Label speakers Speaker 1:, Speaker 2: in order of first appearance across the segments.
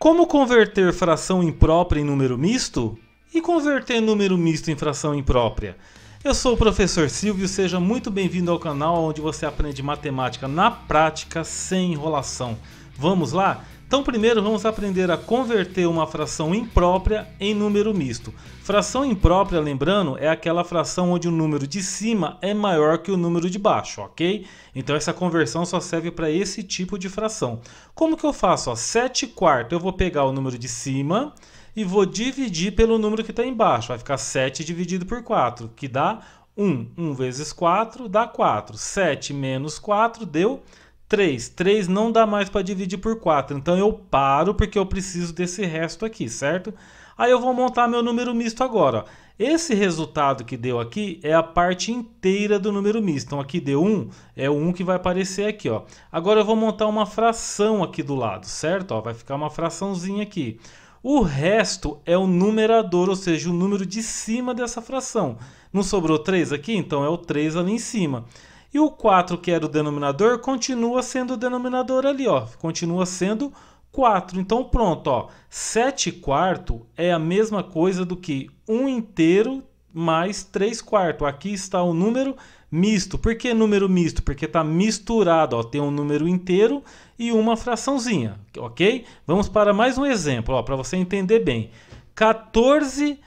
Speaker 1: Como converter fração imprópria em número misto? E converter número misto em fração imprópria? Eu sou o professor Silvio, seja muito bem-vindo ao canal onde você aprende matemática na prática sem enrolação. Vamos lá? Então, primeiro vamos aprender a converter uma fração imprópria em número misto. Fração imprópria, lembrando, é aquela fração onde o número de cima é maior que o número de baixo, ok? Então, essa conversão só serve para esse tipo de fração. Como que eu faço? Ó, 7 quarto, eu vou pegar o número de cima e vou dividir pelo número que está embaixo. Vai ficar 7 dividido por 4, que dá 1. 1 vezes 4 dá 4. 7 menos 4 deu 4. 3. 3 não dá mais para dividir por 4. Então eu paro porque eu preciso desse resto aqui, certo? Aí eu vou montar meu número misto agora. Esse resultado que deu aqui é a parte inteira do número misto. Então aqui deu 1, é o 1 que vai aparecer aqui. Ó. Agora eu vou montar uma fração aqui do lado, certo? Ó, vai ficar uma fraçãozinha aqui. O resto é o numerador, ou seja, o número de cima dessa fração. Não sobrou 3 aqui? Então é o 3 ali em cima. E o 4, que era é o denominador, continua sendo o denominador ali, ó. Continua sendo 4. Então pronto, ó. 7 quarto é a mesma coisa do que 1 inteiro mais 3 quarto. Aqui está o número misto. Por que número misto? Porque está misturado, ó. Tem um número inteiro e uma fraçãozinha, ok? Vamos para mais um exemplo, ó, para você entender bem. 14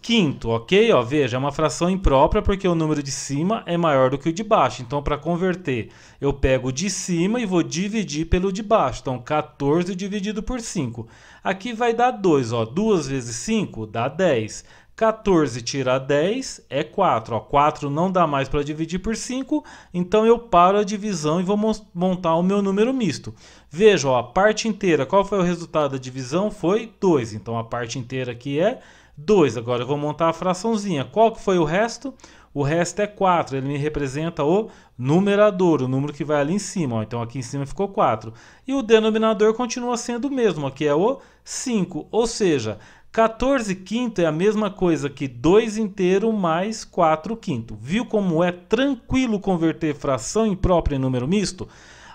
Speaker 1: quinto, ok? Ó, veja, é uma fração imprópria porque o número de cima é maior do que o de baixo. Então, para converter, eu pego o de cima e vou dividir pelo de baixo. Então, 14 dividido por 5. Aqui vai dar 2, 2 vezes 5 dá 10. 14 tira 10 é 4. Ó, 4 não dá mais para dividir por 5, então eu paro a divisão e vou montar o meu número misto. Veja, ó, a parte inteira, qual foi o resultado da divisão? Foi 2, então a parte inteira aqui é 2. Agora eu vou montar a fraçãozinha. Qual que foi o resto? O resto é 4, ele me representa o numerador, o número que vai ali em cima. Ó. Então aqui em cima ficou 4. E o denominador continua sendo o mesmo, aqui é o 5. Ou seja, 14 quinto é a mesma coisa que 2 inteiro mais 4 quinto. Viu como é tranquilo converter fração imprópria em número misto?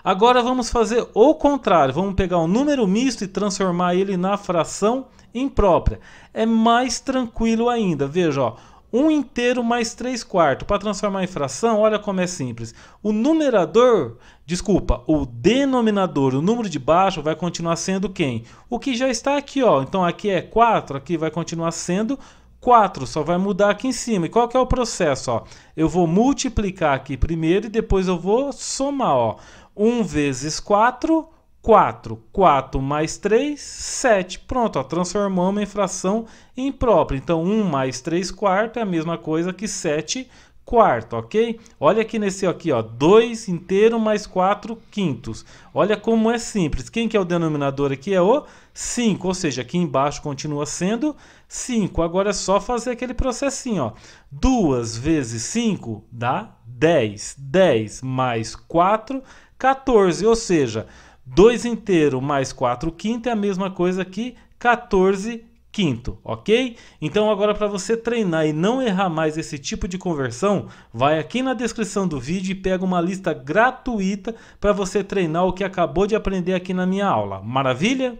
Speaker 1: Agora vamos fazer o contrário. Vamos pegar um número misto e transformar ele na fração imprópria. É mais tranquilo ainda. Veja, ó, 1 inteiro mais 3 quartos. Para transformar em fração, olha como é simples. O numerador, desculpa, o denominador, o número de baixo, vai continuar sendo quem? O que já está aqui, ó. Então aqui é 4, aqui vai continuar sendo 4, só vai mudar aqui em cima. E qual que é o processo? Ó? Eu vou multiplicar aqui primeiro e depois eu vou somar. Ó. 1 vezes 4, 4. 4 mais 3, 7. Pronto, ó, transformamos em fração imprópria. Então, 1 mais 3 quarto é a mesma coisa que 7 quarto, ok? Olha aqui nesse aqui, ó, 2 inteiro mais 4 quintos. Olha como é simples. Quem que é o denominador aqui é o 5, ou seja, aqui embaixo continua sendo 5. Agora é só fazer aquele processinho, 2 vezes 5 dá 10. 10 mais 4, 14, ou seja... 2 inteiro mais 4 quinto é a mesma coisa que 14 quinto, ok? Então agora para você treinar e não errar mais esse tipo de conversão, vai aqui na descrição do vídeo e pega uma lista gratuita para você treinar o que acabou de aprender aqui na minha aula. Maravilha?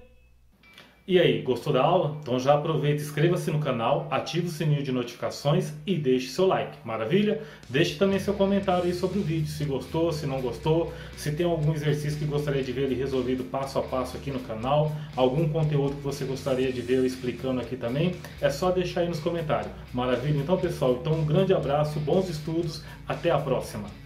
Speaker 1: E aí, gostou da aula? Então já aproveita, inscreva-se no canal, ative o sininho de notificações e deixe seu like. Maravilha? Deixe também seu comentário aí sobre o vídeo, se gostou, se não gostou, se tem algum exercício que gostaria de ver ele resolvido passo a passo aqui no canal, algum conteúdo que você gostaria de ver eu explicando aqui também, é só deixar aí nos comentários. Maravilha? Então pessoal, então um grande abraço, bons estudos, até a próxima.